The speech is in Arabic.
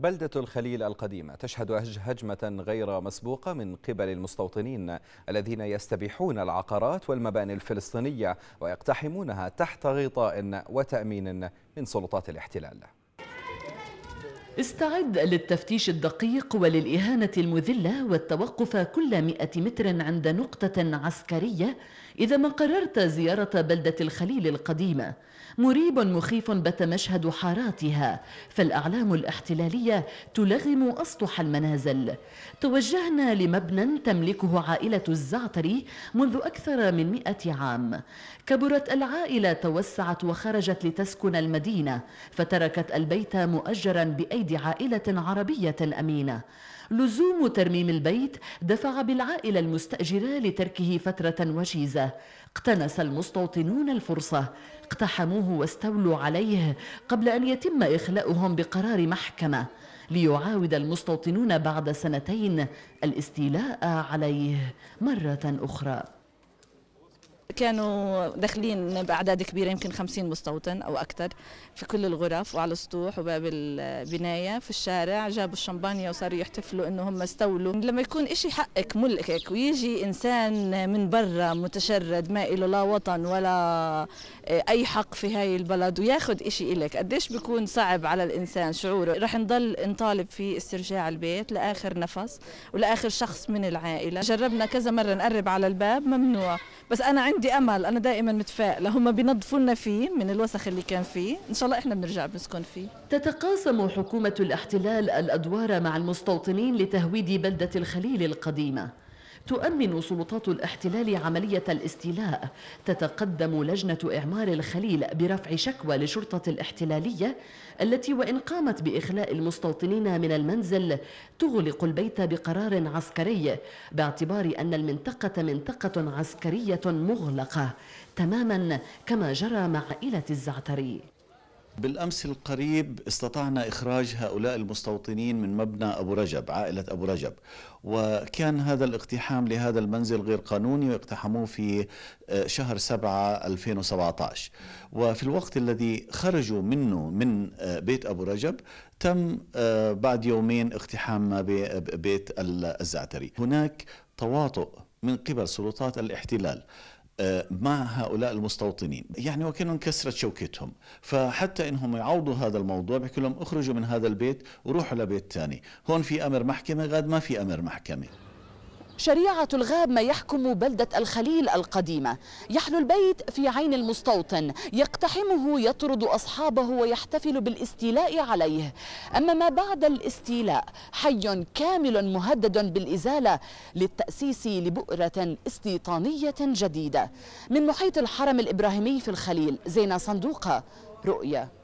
بلدة الخليل القديمة تشهد هجمة غير مسبوقة من قبل المستوطنين الذين يستبيحون العقارات والمباني الفلسطينية ويقتحمونها تحت غطاء وتأمين من سلطات الاحتلال استعد للتفتيش الدقيق وللإهانة المذلة والتوقف كل مئة متر عند نقطة عسكرية إذا ما قررت زيارة بلدة الخليل القديمة مريب مخيف بات مشهد حاراتها فالأعلام الاحتلالية تلغم أسطح المنازل توجهنا لمبنى تملكه عائلة الزعتري منذ أكثر من مئة عام كبرت العائلة توسعت وخرجت لتسكن المدينة فتركت البيت مؤجرا بأيدي تأييد عائلة عربية أمينة لزوم ترميم البيت دفع بالعائلة المستأجرة لتركه فترة وجيزة اقتنس المستوطنون الفرصة اقتحموه واستولوا عليه قبل أن يتم إخلاؤهم بقرار محكمة ليعاود المستوطنون بعد سنتين الاستيلاء عليه مرة أخرى كانوا داخلين باعداد كبيره يمكن 50 مستوطن او اكثر في كل الغرف وعلى السطوح وباب البنايه في الشارع جابوا الشمبانيا وصاروا يحتفلوا انه هم استولوا لما يكون إشي حقك ملكك ويجي انسان من برا متشرد ما له لا وطن ولا آه، اي حق في هاي البلد وياخذ إشي إلك قديش بيكون صعب على الانسان شعوره رح نضل نطالب في استرجاع البيت لاخر نفس ولاخر شخص من العائله جربنا كذا مره نقرب على الباب ممنوع بس انا عندي امل انا دائما متفائله هم بينظفوا لنا فيه من الوسخ اللي كان فيه ان شاء الله احنا بنرجع بنسكن فيه تتقاسم حكومه الاحتلال الادوار مع المستوطنين لتهويد بلده الخليل القديمه تؤمن سلطات الاحتلال عملية الاستيلاء تتقدم لجنة إعمار الخليل برفع شكوى لشرطة الاحتلالية التي وإن قامت بإخلاء المستوطنين من المنزل تغلق البيت بقرار عسكري باعتبار أن المنطقة منطقة عسكرية مغلقة تماما كما جرى مع إلة الزعتري بالأمس القريب استطعنا إخراج هؤلاء المستوطنين من مبنى أبو رجب عائلة أبو رجب وكان هذا الاقتحام لهذا المنزل غير قانوني واقتحموه في آه، شهر 7 2017 وفي الوقت الذي خرجوا منه من آه، بيت أبو رجب تم آه، بعد يومين اقتحام بيت الزعتري هناك تواطؤ من قبل سلطات الاحتلال آه، مع هؤلاء المستوطنين يعني وكأنهم انكسرت شوكتهم فحتى انهم يعوضوا هذا الموضوع بيحكوا لهم اخرجوا من هذا البيت وروحوا لبيت ثاني هون في امر محكمه غاد ما في امر محكمه شريعة الغاب ما يحكم بلدة الخليل القديمة يحلو البيت في عين المستوطن يقتحمه يطرد أصحابه ويحتفل بالاستيلاء عليه أما ما بعد الاستيلاء حي كامل مهدد بالإزالة للتأسيس لبؤرة استيطانية جديدة من محيط الحرم الإبراهيمي في الخليل زينة صندوقة رؤية